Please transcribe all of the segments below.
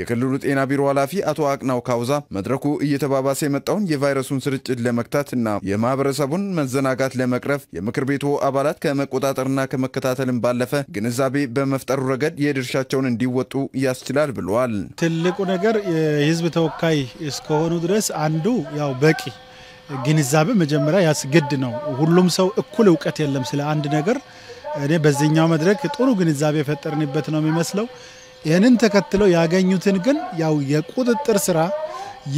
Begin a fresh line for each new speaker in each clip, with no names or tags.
የክልሉ ጤና ቢሮ ኃላፊ አቶ አቅናው ካውዛ መድረኩ እየተባባሰ የመጣውን የቫይረሱን ስርጭት ለመግታትና የማህበረሰቡን መዘናጋት ለመቅረፍ የምክር ቤቱ አባላት ከመቆጣጠርና ከመከታተልን ባለፈ ግንዛቤ በመፍጠሩ ረገድ የድርሻቸውን እንዲወጡ ያስችላል ብለዋል።
ትልቁ ነገር የህዝብ ተወካይ እስከሆኑ ድረስ አንዱ ያው በቂ ግንዛቤ መጀመሪያ ያስገድ ነው። ሁሉም ሰው እኩል እውቀት የለም ስለ አንድ ነገር። እኔ በዚህኛው መድረክ ጥሩ ግንዛቤ የፈጠርንበት ነው የሚመስለው። ይህንን ተከትለው ያገኙትን ግን ያው የቁጥጥር ስራ፣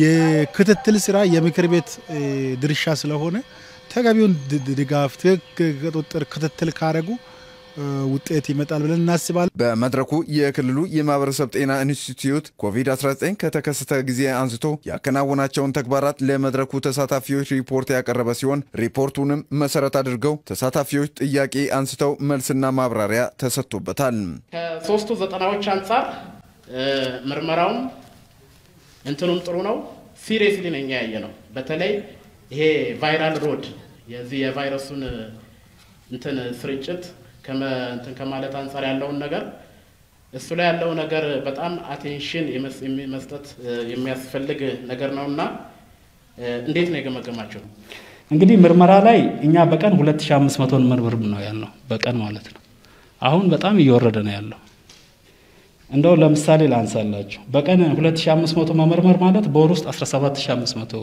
የክትትል ስራ የምክር ቤት ድርሻ ስለሆነ ተገቢውን ድጋፍ፣ ክትትል ካረጉ
ውጤት ይመጣል ብለን እናስባለን። በመድረኩ የክልሉ የማህበረሰብ ጤና ኢንስቲትዩት ኮቪድ-19 ከተከሰተ ጊዜ አንስቶ ያከናወናቸውን ተግባራት ለመድረኩ ተሳታፊዎች ሪፖርት ያቀረበ ሲሆን ሪፖርቱንም መሰረት አድርገው ተሳታፊዎች ጥያቄ አንስተው መልስና ማብራሪያ ተሰጥቶበታል።
ከሶስቱ ዘጠናዎች አንጻር ምርመራውም እንትኑም ጥሩ ነው። ሲሪየስሊ ነው እኛ ያየ ነው። በተለይ ይሄ ቫይራል ሮድ የዚህ የቫይረሱን እንትን ስርጭት ከማለት አንጻር ያለውን ነገር እሱ ላይ ያለው ነገር በጣም አቴንሽን መስጠት የሚያስፈልግ ነገር ነው እና እንዴት ነው የገመገማቸው? እንግዲህ ምርመራ ላይ እኛ በቀን 2500 ምርምር ነው ያለው በቀን ማለት ነው። አሁን በጣም እየወረደ ነው ያለው። እንደው ለምሳሌ ላንሳላችሁ፣ በቀን 2500 መመርመር ማለት በወር ውስጥ 17500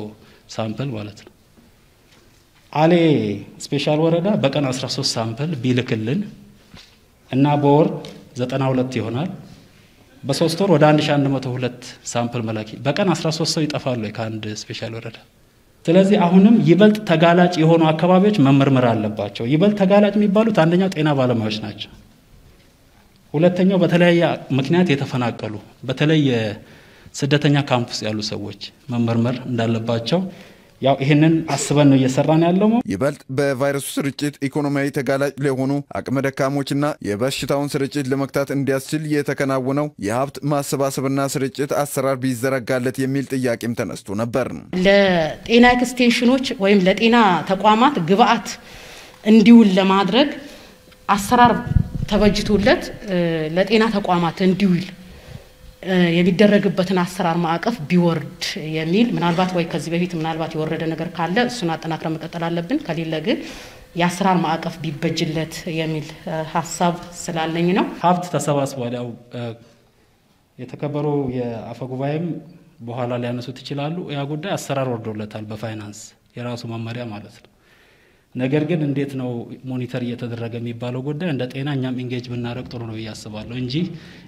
ሳምፕል ማለት ነው። አሌ ስፔሻል ወረዳ በቀን 13 ሳምፕል ቢልክልን እና በወር 92 ይሆናል። በሶስት ወር ወደ 1102 ሳምፕል መላኪ በቀን 13 ሰው ይጠፋሉ ከአንድ ስፔሻል ወረዳ። ስለዚህ አሁንም ይበልጥ ተጋላጭ የሆኑ አካባቢዎች መመርመር አለባቸው። ይበልጥ ተጋላጭ የሚባሉት አንደኛው ጤና ባለሙያዎች ናቸው። ሁለተኛው በተለያየ ምክንያት የተፈናቀሉ በተለይ የስደተኛ ካምፕስ ያሉ ሰዎች መመርመር እንዳለባቸው
ያው ይህንን አስበን ነው እየሰራን ያለው። ይበልጥ በቫይረሱ ስርጭት ኢኮኖሚያዊ ተጋላጭ ለሆኑ አቅመ ደካሞችና የበሽታውን ስርጭት ለመግታት እንዲያስችል የተከናወነው የሀብት ማሰባሰብና ስርጭት አሰራር ቢዘረጋለት የሚል ጥያቄም ተነስቶ ነበር።
ለጤና ኤክስቴንሽኖች ወይም ለጤና ተቋማት ግብአት እንዲውል ለማድረግ አሰራር ተበጅቶለት ለጤና ተቋማት እንዲውል የሚደረግበትን አሰራር ማዕቀፍ ቢወርድ የሚል ምናልባት ወይ ከዚህ በፊት ምናልባት የወረደ ነገር ካለ እሱን አጠናክረ መቀጠል አለብን። ከሌለ ግን የአሰራር ማዕቀፍ ቢበጅለት የሚል ሀሳብ ስላለኝ ነው። ሀብት
ተሰባስቧል። ያው የተከበሩ የአፈ ጉባኤም በኋላ ሊያነሱት ይችላሉ። ያ ጉዳይ አሰራር ወርዶለታል። በፋይናንስ የራሱ መመሪያ ማለት ነው። ነገር ግን እንዴት ነው ሞኒተር እየተደረገ የሚባለው ጉዳይ እንደ ጤና እኛም ኢንጌጅ ብናደረግ ጥሩ ነው እያስባለሁ እንጂ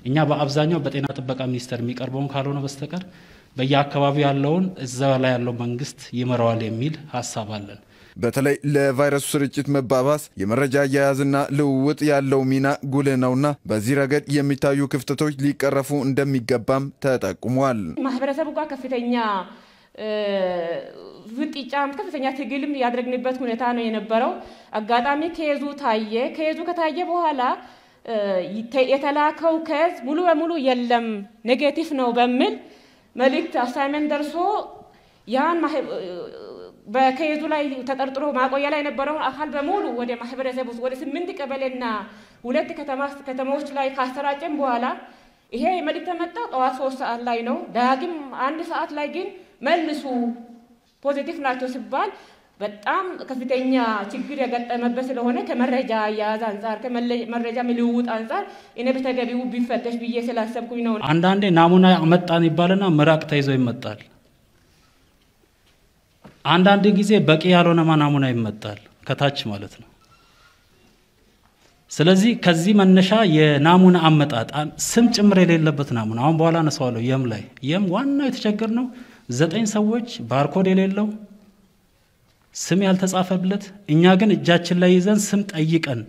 እኛ በአብዛኛው በጤና ጥበቃ ሚኒስቴር የሚቀርበውን ካልሆነ በስተቀር በየአካባቢው ያለውን እዛ ላይ ያለው መንግስት ይመራዋል የሚል ሀሳብ አለን።
በተለይ ለቫይረሱ ስርጭት መባባስ የመረጃ አያያዝና ልውውጥ ያለው ሚና ጉልህ ነውና በዚህ ረገድ የሚታዩ ክፍተቶች ሊቀረፉ እንደሚገባም ተጠቁሟል።
ማህበረሰቡ ጋር ከፍተኛ ውጥጫም ከፍተኛ ትግልም ያደረግንበት ሁኔታ ነው የነበረው። አጋጣሚ ከዙ ታየ። ከዙ ከታየ በኋላ የተላከው ከዝ ሙሉ በሙሉ የለም ኔጌቲቭ ነው በሚል መልእክት አሳይመንት ደርሶ ያን በከዙ ላይ ተጠርጥሮ ማቆያ ላይ የነበረውን አካል በሙሉ ወደ ማህበረሰብ ውስጥ ወደ ስምንት ቀበሌና ሁለት ከተሞች ላይ ካሰራጨም በኋላ ይሄ መልእክት የመጣው ጠዋት ሶስት ሰዓት ላይ ነው። ዳግም አንድ ሰዓት ላይ ግን መልሱ ፖዚቲቭ ናቸው ሲባል በጣም ከፍተኛ ችግር የገጠመበት ስለሆነ ከመረጃ አያያዝ አንጻር ከመረጃ ልውውጥ አንጻር እኔ በተገቢው ቢፈተሽ ብዬ ስላሰብኩኝ ነው።
አንዳንዴ ናሙና አመጣን ይባልና ምራቅ ተይዘው ይመጣል። አንዳንድ ጊዜ በቂ ያልሆነማ ናሙና ይመጣል፣ ከታች ማለት ነው። ስለዚህ ከዚህ መነሻ የናሙና አመጣጥ ስም ጭምር የሌለበት ናሙና አሁን በኋላ ነሰዋለሁ የም ላይ የም ዋናው የተቸገር ነው ዘጠኝ ሰዎች ባርኮድ የሌለው ስም ያልተጻፈለት እኛ ግን እጃችን ላይ ይዘን ስም ጠይቀን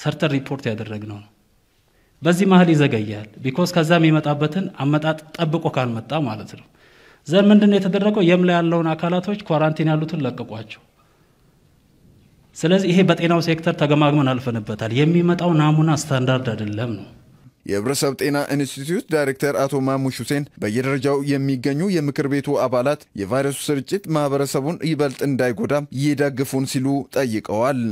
ሰርተን ሪፖርት ያደረግነው ነው። በዚህ መሀል ይዘገያል። ቢኮዝ ከዛ የሚመጣበትን አመጣጥ ጠብቆ ካልመጣ ማለት ነው። ዘን ምንድን ነው የተደረገው? የም ላይ ያለውን አካላቶች ኳራንቲን ያሉትን ለቀቋቸው። ስለዚህ ይሄ በጤናው ሴክተር ተገማግመን አልፈንበታል። የሚመጣው ናሙና ስታንዳርድ አይደለም ነው
የህብረተሰብ ጤና ኢንስቲትዩት ዳይሬክተር አቶ ማሙሽ ሁሴን በየደረጃው የሚገኙ የምክር ቤቱ አባላት የቫይረሱ ስርጭት ማህበረሰቡን ይበልጥ እንዳይጎዳም ይደግፉን ሲሉ ጠይቀዋል።